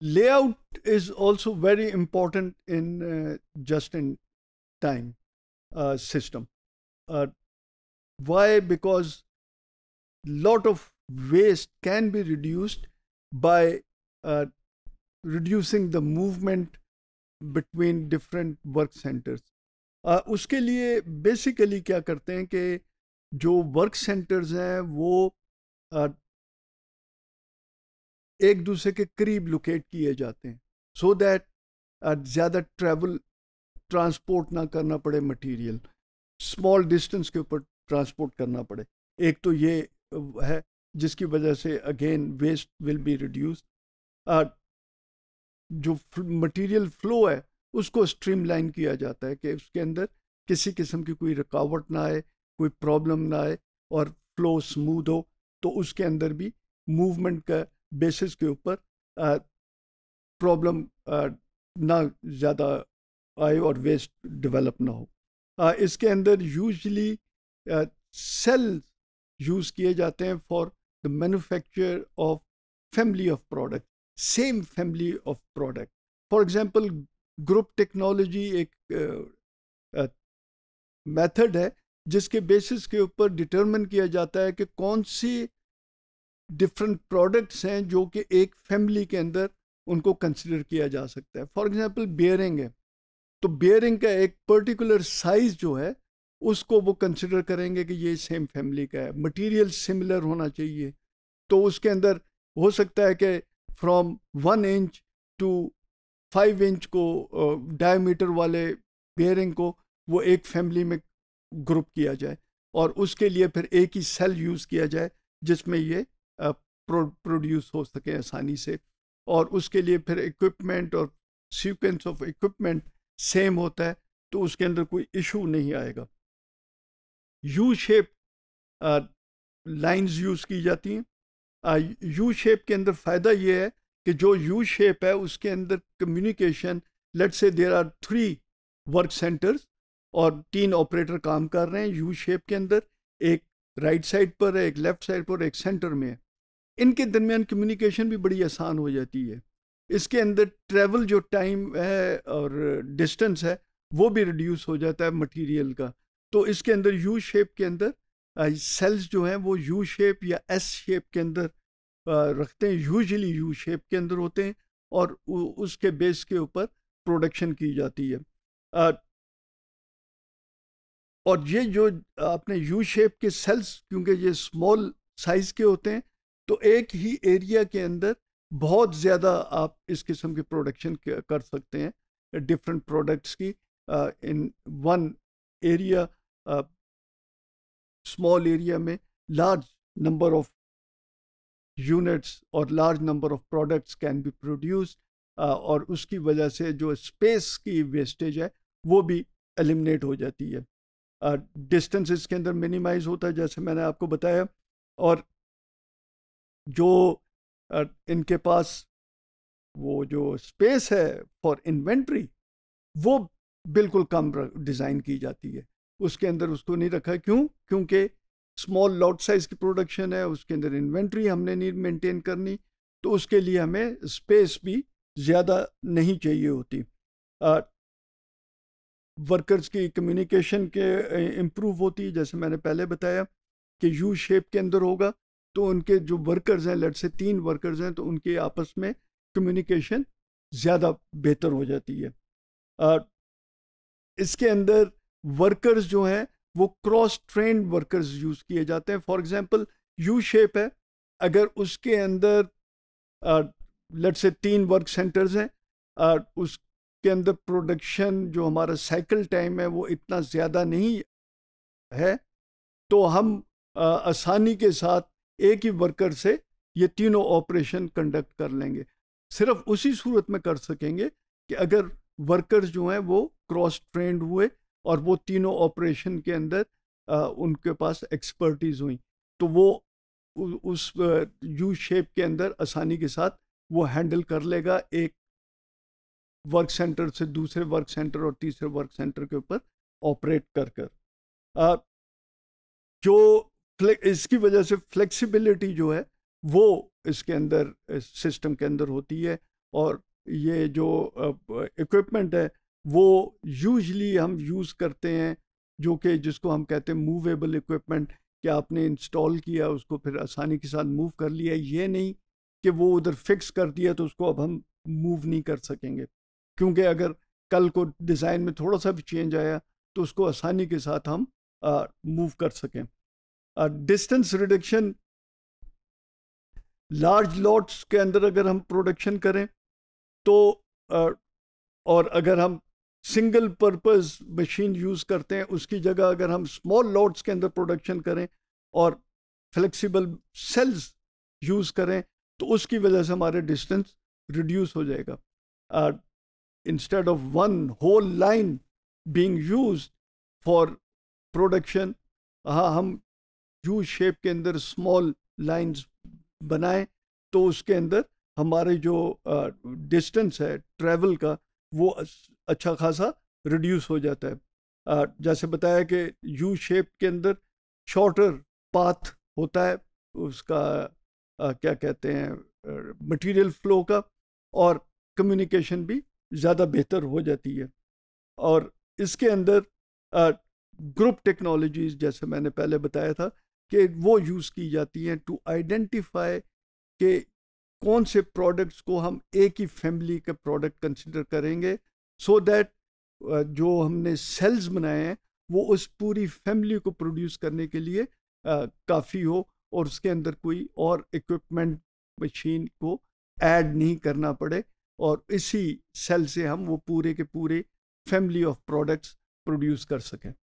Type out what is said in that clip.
layout is also very important in uh, just in time uh, system uh, why because lot of waste can be reduced by uh, reducing the movement between different work centers उसके uh, लिए basically क्या करते हैं कि जो work centers हैं वो एक दूसरे के करीब लोकेट किए जाते हैं सो दैट ज़्यादा ट्रैवल ट्रांसपोर्ट ना करना पड़े मटेरियल स्मॉल डिस्टेंस के ऊपर ट्रांसपोर्ट करना पड़े एक तो ये है जिसकी वजह से again waste will be reduce जो मटेरियल फ्लो है उसको स्ट्रीमलाइन किया जाता है कि उसके अंदर किसी किस्म की कोई रुकावट ना आए कोई प्रॉब्लम ना आए और फ्लो स्मूद हो तो उसके अंदर भी मूवमेंट का बेसिस के ऊपर प्रॉब्लम ना ज़्यादा आए और वेस्ट डेवलप ना हो आ, इसके अंदर यूजली सेल यूज़ किए जाते हैं for the manufacture of family of product same family of product for example group technology एक मेथड है जिसके बेसिस के ऊपर डिटरमिन किया जाता है कि कौन सी डिफरेंट प्रोडक्ट्स हैं जो कि एक फैमिली के अंदर उनको कंसिडर किया जा सकता है फॉर एग्ज़ाम्पल बियरिंग है तो बियरिंग का एक पर्टिकुलर साइज जो है उसको वो कंसिडर करेंगे कि ये सेम फैमिली का है मटीरियल सिमिलर होना चाहिए तो उसके अंदर हो सकता है कि from one inch to five inch को डायमीटर वाले बियरिंग को वो एक फैमिली में ग्रुप किया जाए और उसके लिए फिर एक ही सेल यूज़ किया जाए जिसमें ये प्रोड्यूस हो सके आसानी से और उसके लिए फिर इक्विपमेंट और सीक्वेंस ऑफ इक्विपमेंट सेम होता है तो उसके अंदर कोई इशू नहीं आएगा यू शेप लाइंस यूज़ की जाती हैं यू शेप के अंदर फ़ायदा ये है कि जो यू शेप है उसके अंदर communication let say there are three work centers और तीन ऑपरेटर काम कर रहे हैं यू शेप के अंदर एक राइट right साइड पर है एक लेफ्ट साइड पर एक सेंटर में है इनके दरमियान कम्युनिकेशन भी बड़ी आसान हो जाती है इसके अंदर ट्रैवल जो टाइम है और डिस्टेंस है वो भी रिड्यूस हो जाता है मटेरियल का तो इसके अंदर यू शेप के अंदर सेल्स जो हैं वो यू शेप या एस शेप के अंदर रखते हैं यूजली यू शेप के अंदर होते हैं और उसके बेस के ऊपर प्रोडक्शन की जाती है और ये जो आपने यू शेप के सेल्स क्योंकि ये स्मॉल साइज़ के होते हैं तो एक ही एरिया के अंदर बहुत ज़्यादा आप इस किस्म की प्रोडक्शन कर सकते हैं डिफरेंट प्रोडक्ट्स की in one area small area में लार्ज नंबर ऑफ यूनिट्स और large number of products can be produce और उसकी वजह से जो स्पेस की वेस्टेज है वो भी एलिमिनेट हो जाती है डिस्टेंस uh, इसके अंदर मिनिमाइज होता है जैसे मैंने आपको बताया और जो इनके पास वो जो स्पेस है फॉर इन्वेंट्री वो बिल्कुल कम डिज़ाइन की जाती है उसके अंदर उसको नहीं रखा क्यों क्योंकि स्मॉल लॉट साइज की प्रोडक्शन है उसके अंदर इन्वेंट्री हमने नहीं मेंटेन करनी तो उसके लिए हमें स्पेस भी ज़्यादा नहीं चाहिए होती वर्कर्स की कम्युनिकेशन के इम्प्रूव होती है जैसे मैंने पहले बताया कि यू शेप के अंदर होगा तो उनके जो वर्कर्स हैं लेट से तीन वर्कर्स हैं तो उनके आपस में कम्युनिकेशन ज़्यादा बेहतर हो जाती है और इसके अंदर वर्कर्स जो हैं वो क्रॉस ट्रेंड वर्कर्स यूज़ किए जाते हैं फॉर एग्जांपल यू शेप है अगर उसके अंदर लेट से तीन वर्क सेंटर्स हैं और उसके अंदर प्रोडक्शन जो हमारा साइकिल टाइम है वो इतना ज़्यादा नहीं है तो हम आसानी के साथ एक ही वर्कर से ये तीनों ऑपरेशन कंडक्ट कर लेंगे सिर्फ उसी सूरत में कर सकेंगे कि अगर वर्कर्स जो हैं वो क्रॉस ट्रेंड हुए और वो तीनों ऑपरेशन के अंदर आ, उनके पास एक्सपर्टीज हुई तो वो उस यू शेप के अंदर आसानी के साथ वो हैंडल कर लेगा एक वर्क सेंटर से दूसरे वर्क सेंटर और तीसरे वर्क सेंटर के ऊपर ऑपरेट कर कर आ, जो इसकी वजह से फ्लेक्सिबिलिटी जो है वो इसके अंदर इस सिस्टम के अंदर होती है और ये जो इक्विपमेंट है वो यूजली हम यूज़ करते हैं जो कि जिसको हम कहते हैं मूवेबल इक्विपमेंट कि आपने इंस्टॉल किया उसको फिर आसानी के साथ मूव कर लिया ये नहीं कि वो उधर फिक्स कर दिया तो उसको अब हम मूव नहीं कर सकेंगे क्योंकि अगर कल को डिज़ाइन में थोड़ा सा भी चेंज आया तो उसको आसानी के साथ हम मूव कर सकें डिस्टेंस रिडक्शन लार्ज लॉट्स के अंदर अगर हम प्रोडक्शन करें तो uh, और अगर हम सिंगल पर्पस मशीन यूज़ करते हैं उसकी जगह अगर हम स्मॉल लॉट्स के अंदर प्रोडक्शन करें और फ्लेक्सिबल सेल्स यूज़ करें तो उसकी वजह से हमारे डिस्टेंस रिड्यूस हो जाएगा instead of one whole line being used for production हाँ हम यू शेप के अंदर स्मॉल लाइंस बनाएं तो उसके अंदर हमारे जो डिस्टेंस है ट्रैवल का वो अच्छा खासा रिड्यूस हो जाता है जैसे बताया कि यू शेप के अंदर शॉर्टर पाथ होता है उसका क्या कहते हैं मटेरियल फ्लो का और कम्युनिकेशन भी ज़्यादा बेहतर हो जाती है और इसके अंदर ग्रुप टेक्नोलॉजीज जैसे मैंने पहले बताया था कि वो यूज़ की जाती हैं टू आइडेंटिफाई के कौन से प्रोडक्ट्स को हम एक ही फैमिली के प्रोडक्ट कंसिडर करेंगे सो so दैट जो हमने सेल्स बनाए हैं वो उस पूरी फैमिली को प्रोड्यूस करने के लिए काफ़ी हो और उसके अंदर कोई और इक्विपमेंट मशीन को ऐड नहीं करना पड़े और इसी सेल से हम वो पूरे के पूरे फैमिली ऑफ प्रोडक्ट्स प्रोड्यूस कर सकें